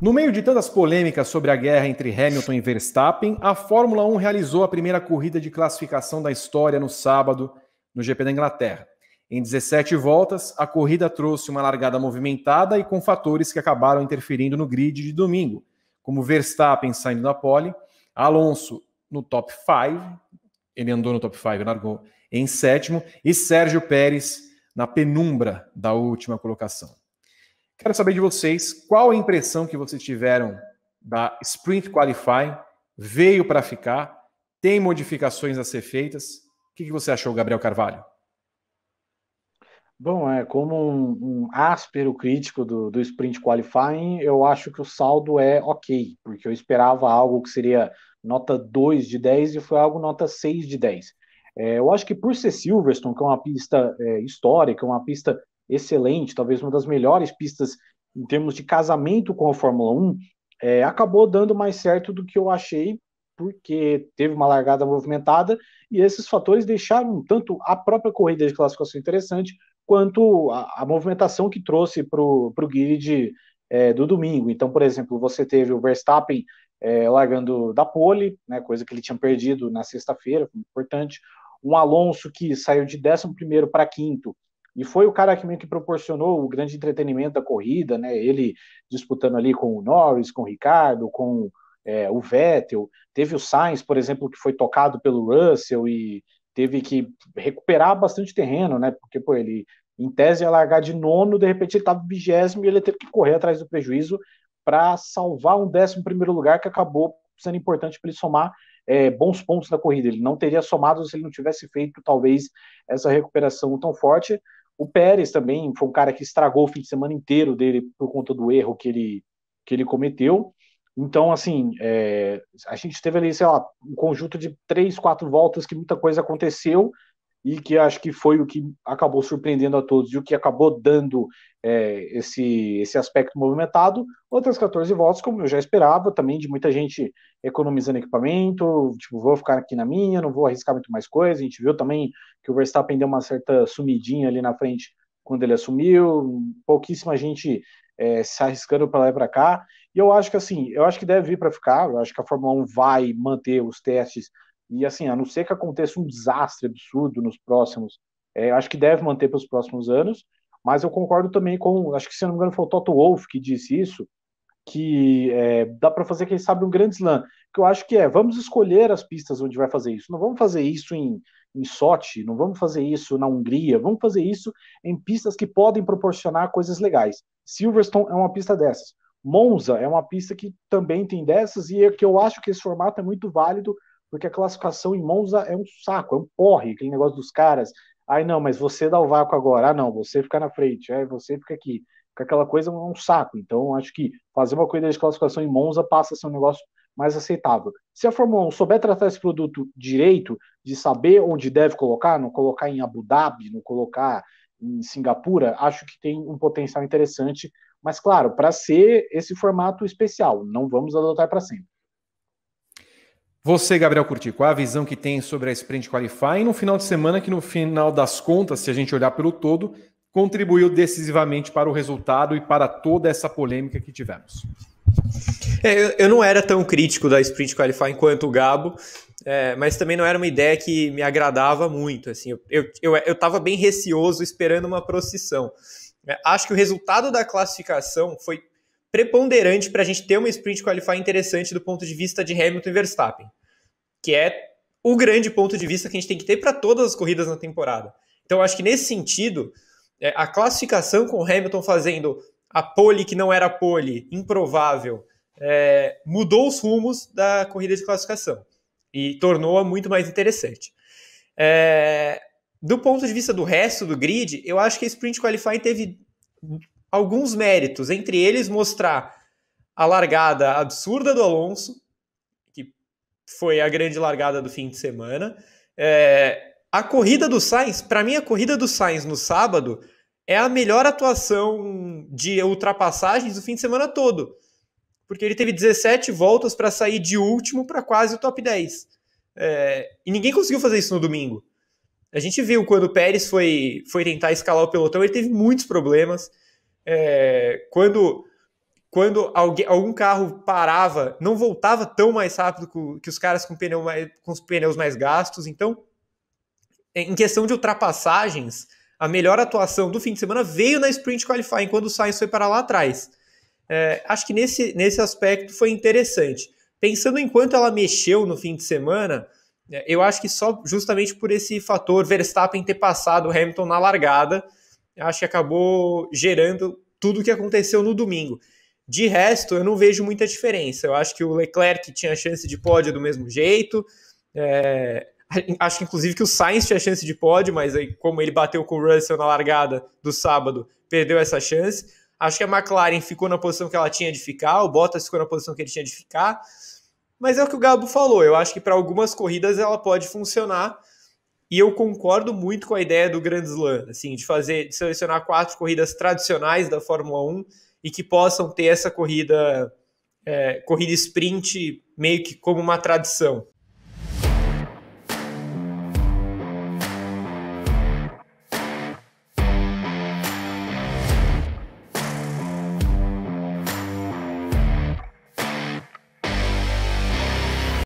No meio de tantas polêmicas sobre a guerra entre Hamilton e Verstappen, a Fórmula 1 realizou a primeira corrida de classificação da história no sábado, no GP da Inglaterra. Em 17 voltas, a corrida trouxe uma largada movimentada e com fatores que acabaram interferindo no grid de domingo, como Verstappen saindo da pole, Alonso no top 5, ele andou no top 5, largou em sétimo, e Sérgio Pérez na penumbra da última colocação. Quero saber de vocês qual a impressão que vocês tiveram da Sprint Qualify. Veio para ficar? Tem modificações a ser feitas? O que, que você achou, Gabriel Carvalho? Bom, é como um, um áspero crítico do, do, sprint qualifying, eu acho que o saldo é ok, porque eu esperava algo que seria nota 2 de 10 e foi algo nota 6 de 10. É, eu acho que por ser Silverstone, que é uma pista é, histórica, uma pista excelente, talvez uma das melhores pistas em termos de casamento com a Fórmula 1, é, acabou dando mais certo do que eu achei, porque teve uma largada movimentada e esses fatores deixaram tanto a própria corrida de classificação interessante, quanto a, a movimentação que trouxe para o grid é, do domingo. Então, por exemplo, você teve o Verstappen é, largando da pole, né, coisa que ele tinha perdido na sexta-feira, importante. Um Alonso que saiu de 11 para quinto e foi o cara que meio que proporcionou o grande entretenimento da corrida, né? Ele disputando ali com o Norris, com o Ricardo, com é, o Vettel. Teve o Sainz, por exemplo, que foi tocado pelo Russell e teve que recuperar bastante terreno, né? Porque pô, ele, em tese, ia largar de nono, de repente ele estava vigésimo e ele teve que correr atrás do prejuízo para salvar um décimo primeiro lugar que acabou sendo importante para ele somar é, bons pontos na corrida. Ele não teria somado se ele não tivesse feito talvez essa recuperação tão forte. O Pérez também foi um cara que estragou o fim de semana inteiro dele por conta do erro que ele, que ele cometeu. Então, assim, é, a gente teve ali, sei lá, um conjunto de três, quatro voltas que muita coisa aconteceu e que acho que foi o que acabou surpreendendo a todos e o que acabou dando é, esse, esse aspecto movimentado. Outras 14 votos, como eu já esperava, também de muita gente economizando equipamento, tipo, vou ficar aqui na minha, não vou arriscar muito mais coisa. A gente viu também que o Verstappen deu uma certa sumidinha ali na frente quando ele assumiu, pouquíssima gente é, se arriscando para lá e para cá. E eu acho que assim, eu acho que deve vir para ficar, eu acho que a Fórmula 1 vai manter os testes e assim, a não ser que aconteça um desastre absurdo nos próximos, é, acho que deve manter para os próximos anos. Mas eu concordo também com, acho que se não me engano foi o Toto Wolff que disse isso, que é, dá para fazer, quem sabe, um grande slam. Que eu acho que é, vamos escolher as pistas onde vai fazer isso. Não vamos fazer isso em, em Sochi, não vamos fazer isso na Hungria, vamos fazer isso em pistas que podem proporcionar coisas legais. Silverstone é uma pista dessas. Monza é uma pista que também tem dessas e é que eu acho que esse formato é muito válido porque a classificação em Monza é um saco, é um porre, aquele negócio dos caras. Ai, não, mas você dá o vácuo agora. Ah, não, você fica na frente, aí é, você fica aqui. Fica aquela coisa é um saco. Então, acho que fazer uma corrida de classificação em Monza passa a ser um negócio mais aceitável. Se a Fórmula 1 souber tratar esse produto direito, de saber onde deve colocar, não colocar em Abu Dhabi, não colocar em Singapura, acho que tem um potencial interessante. Mas, claro, para ser esse formato especial, não vamos adotar para sempre. Você, Gabriel Curti, qual a visão que tem sobre a Sprint Qualify no final de semana que, no final das contas, se a gente olhar pelo todo, contribuiu decisivamente para o resultado e para toda essa polêmica que tivemos? É, eu, não era tão crítico da Sprint Qualify enquanto o Gabo, é, mas também não era uma ideia que me agradava muito. Assim, eu estava eu, eu, bem receoso esperando uma procissão. É, acho que o resultado da classificação foi preponderante para a gente ter uma sprint qualify interessante do ponto de vista de Hamilton e Verstappen, que é o grande ponto de vista que a gente tem que ter para todas as corridas na temporada. Então, acho que nesse sentido, é, a classificação com o Hamilton fazendo a pole que não era pole, improvável, é, mudou os rumos da corrida de classificação e tornou-a muito mais interessante. É, do ponto de vista do resto do grid, eu acho que a Sprint Qualify teve alguns méritos, entre eles mostrar a largada absurda do Alonso, que foi a grande largada do fim de semana. É, a corrida do Sainz, para mim, a corrida do Sainz no sábado é a melhor atuação de ultrapassagens do fim de semana todo, porque ele teve 17 voltas para sair de último para quase o top 10. É, e ninguém conseguiu fazer isso no domingo. A gente viu quando o Pérez foi, foi tentar escalar o pelotão, ele teve muitos problemas é, quando quando alguém, algum carro parava, não voltava tão mais rápido que, os caras com, pneu mais, com os pneus mais gastos. Então, é, em questão de ultrapassagens, a melhor atuação do fim de semana veio na sprint qualifying, quando o Sainz foi para lá atrás. É, acho que nesse, nesse aspecto foi interessante. Pensando em quanto ela mexeu no fim de semana, é, eu acho que só justamente por esse fator Verstappen ter passado o Hamilton na largada, acho que acabou gerando tudo o que aconteceu no domingo. De resto, eu não vejo muita diferença. Eu acho que o Leclerc tinha chance de pódio do mesmo jeito. É... Acho que, inclusive, que o Sainz tinha chance de pódio, mas aí, como ele bateu com o Russell na largada do sábado, perdeu essa chance. Acho que a McLaren ficou na posição que ela tinha de ficar, o Bottas ficou na posição que ele tinha de ficar. Mas é o que o Gabo falou. Eu acho que para algumas corridas ela pode funcionar e eu concordo muito com a ideia do Grand Slam, assim, de fazer, de selecionar quatro corridas tradicionais da Fórmula 1 e que possam ter essa corrida, é, corrida sprint meio que como uma tradição.